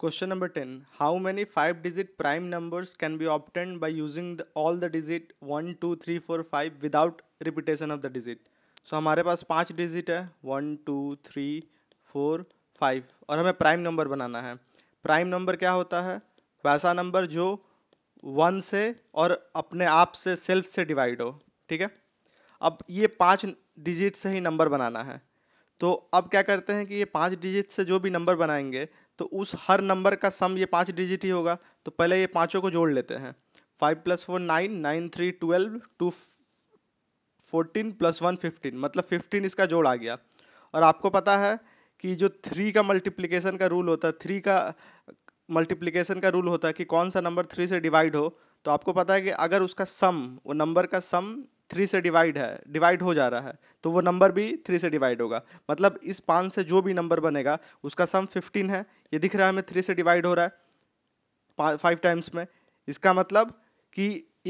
question number ten how many five digit prime number can be obtained by using all the digit one two three four five without repetition of the digit so हमारे पास पाँच digit है one two three four five और हमें prime number बनाना है prime number क्या होता है वैसा नंबर जो वन से और अपने आप से सेल्फ से डिवाइड हो ठीक है अब ये पाँच डिजिट से ही नंबर बनाना है तो अब क्या करते हैं कि ये पाँच डिजिट से जो भी नंबर बनाएंगे तो उस हर नंबर का सम ये पाँच डिजिट ही होगा तो पहले ये पाँचों को जोड़ लेते हैं five plus four nine nine three twelve two fourteen plus one fifteen मतलब फिफ्टीन इसका जोड़ आ गया और आपको पता है कि जो थ्री का मल्टीप्लिकेशन का रूल होता है थ्री का मल्टीप्लिकेशन का रूल होता है कि कौन सा नंबर थ्री से डिवाइड हो तो आपको पता है कि अगर उसका सम वो नंबर का सम थ्री से डिवाइड है डिवाइड हो जा रहा है तो वो नंबर भी थ्री से डिवाइड होगा मतलब इस पाँच से जो भी नंबर बनेगा उसका सम फिफ्टीन है ये दिख रहा है हमें थ्री से डिवाइड हो रहा है फाइव टाइम्स में इसका मतलब कि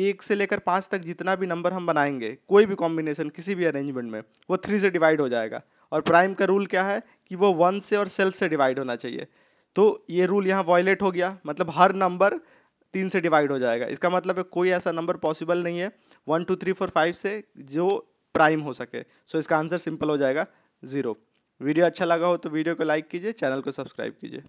एक से लेकर पाँच तक जितना भी नंबर हम बनाएंगे कोई भी कॉम्बिनेशन किसी भी अरेंजमेंट में वो थ्री से डिवाइड हो जाएगा और प्राइम का रूल क्या है कि वो वन से और सेल्फ से डिवाइड होना चाहिए तो ये रूल यहाँ वॉयलेट हो गया मतलब हर नंबर तीन से डिवाइड हो जाएगा इसका मतलब है कोई ऐसा नंबर पॉसिबल नहीं है one two three four five से जो प्राइम हो सके सो so, इसका आंसर सिंपल हो जाएगा ज़ीरो वीडियो अच्छा लगा हो तो वीडियो को लाइक कीजिए चैनल को सब्सक्राइब कीजिए